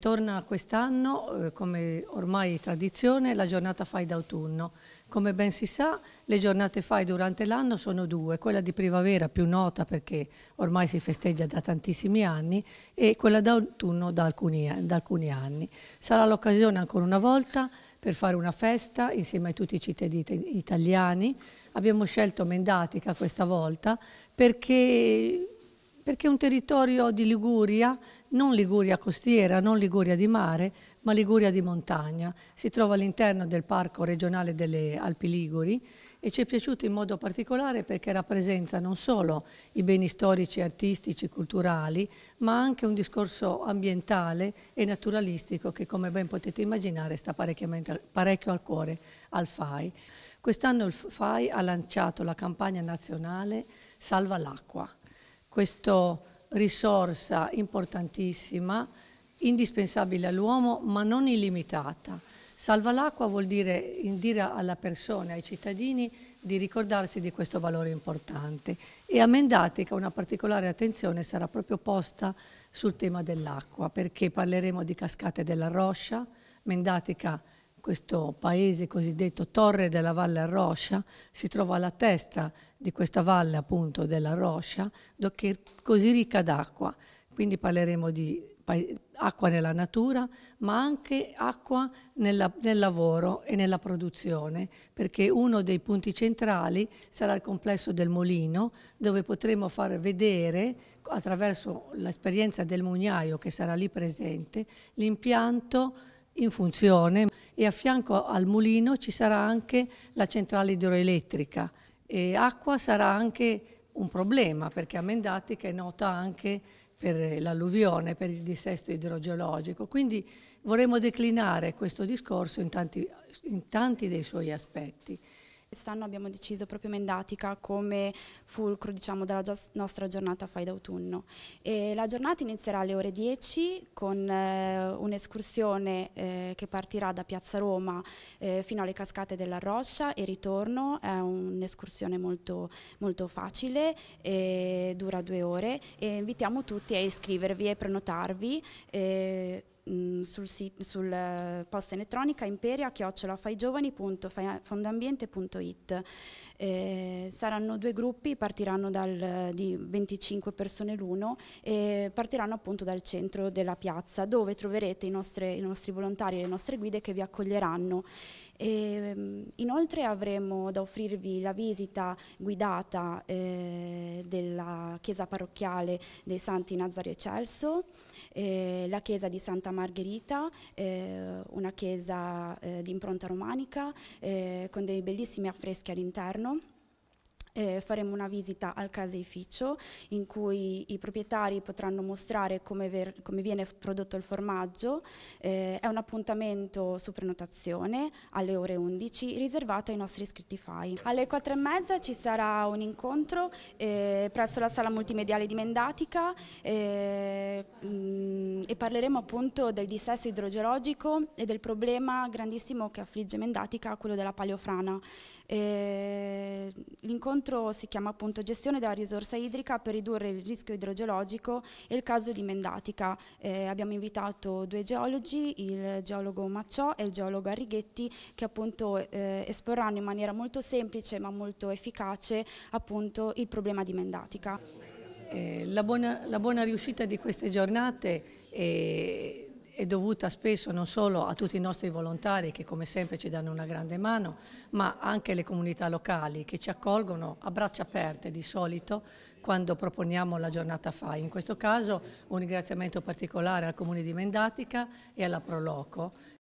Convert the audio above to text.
Torna quest'anno, eh, come ormai tradizione, la giornata FAI d'autunno. Come ben si sa, le giornate FAI durante l'anno sono due, quella di primavera più nota perché ormai si festeggia da tantissimi anni e quella d'autunno da, da alcuni anni. Sarà l'occasione ancora una volta per fare una festa insieme a tutti i cittadini italiani. Abbiamo scelto Mendatica questa volta perché, perché è un territorio di Liguria non Liguria costiera, non Liguria di mare, ma Liguria di montagna. Si trova all'interno del Parco regionale delle Alpi Liguri e ci è piaciuto in modo particolare perché rappresenta non solo i beni storici, artistici, culturali, ma anche un discorso ambientale e naturalistico che come ben potete immaginare sta parecchio al cuore al FAI. Quest'anno il FAI ha lanciato la campagna nazionale Salva l'acqua. Questo risorsa importantissima, indispensabile all'uomo ma non illimitata. Salva l'acqua vuol dire dire alla persona, ai cittadini, di ricordarsi di questo valore importante e a Mendatica una particolare attenzione sarà proprio posta sul tema dell'acqua perché parleremo di cascate della Roscia, Mendatica questo paese cosiddetto Torre della Valle Arroscia, si trova alla testa di questa valle appunto della Roscia, che è così ricca d'acqua, quindi parleremo di acqua nella natura, ma anche acqua nella, nel lavoro e nella produzione, perché uno dei punti centrali sarà il complesso del Molino, dove potremo far vedere, attraverso l'esperienza del mugnaio che sarà lì presente, l'impianto in funzione e a fianco al mulino ci sarà anche la centrale idroelettrica e acqua sarà anche un problema perché a Mendatica è nota anche per l'alluvione, per il dissesto idrogeologico. Quindi vorremmo declinare questo discorso in tanti, in tanti dei suoi aspetti. Quest'anno abbiamo deciso proprio Mendatica come fulcro diciamo, della nostra giornata Fai d'autunno. la giornata inizierà alle ore 10 con eh, un'escursione eh, che partirà da Piazza Roma eh, fino alle cascate della Roscia e ritorno. È un'escursione molto, molto, facile, dura due ore e invitiamo tutti a iscrivervi e prenotarvi. Eh, sul, sit, sul uh, posta elettronica imperia-faigiovani.fondoambiente.it. Eh, saranno due gruppi, partiranno dal, di 25 persone l'uno e partiranno appunto dal centro della piazza dove troverete i nostri, i nostri volontari e le nostre guide che vi accoglieranno. E, ehm, inoltre avremo da offrirvi la visita guidata eh, della chiesa parrocchiale dei Santi Nazario e Celso, eh, la chiesa di Santa Margherita, eh, una chiesa eh, di impronta romanica eh, con dei bellissimi affreschi all'interno eh, faremo una visita al caseificio in cui i proprietari potranno mostrare come, come viene prodotto il formaggio. Eh, è un appuntamento su prenotazione alle ore 11 riservato ai nostri iscritti FAI. Alle 4 e mezza ci sarà un incontro eh, presso la sala multimediale di Mendatica mh, eh, mm, e parleremo appunto del dissesto idrogeologico e del problema grandissimo che affligge Mendatica, quello della paleofrana. Eh, l'incontro altro si chiama appunto gestione della risorsa idrica per ridurre il rischio idrogeologico e il caso di Mendatica. Eh, abbiamo invitato due geologi, il geologo Macciò e il geologo Arrighetti, che appunto eh, esporranno in maniera molto semplice ma molto efficace appunto il problema di Mendatica. Eh, la, buona, la, buona, riuscita di queste giornate è... Eh, è dovuta spesso non solo a tutti i nostri volontari che come sempre ci danno una grande mano, ma anche alle comunità locali che ci accolgono a braccia aperte di solito quando proponiamo la giornata FAI. In questo caso un ringraziamento particolare al Comune di Mendatica e alla Proloco